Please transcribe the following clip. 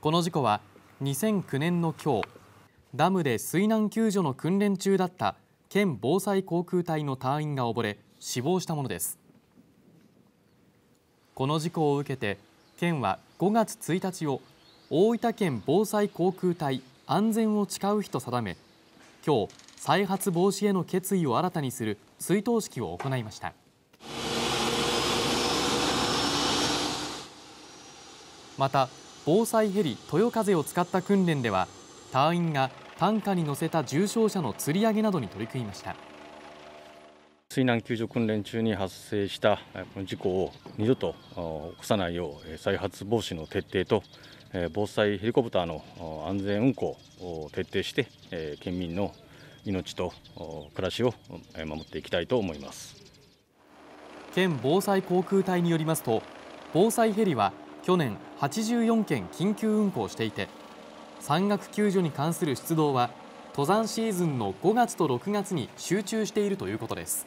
この事故は2009年の今日ダムで水難救助の訓練中だった県防災航空隊の隊員が溺れ死亡したものですこの事故を受けて県は5月1日を大分県防災航空隊安全を誓う日と定め今日再発防止への決意を新たにする追悼式を行いましたまた防災ヘリ豊風を使った訓練では隊員が担架に乗せた重傷者の吊り上げなどに取り組みました水難救助訓練中に発生した事故を二度と起こさないよう再発防止の徹底と防災ヘリコプターの安全運航を徹底して県民の命と暮らしを守っていきたいと思います県防災航空隊によりますと防災ヘリは去年84件緊急運行していて山岳救助に関する出動は登山シーズンの5月と6月に集中しているということです。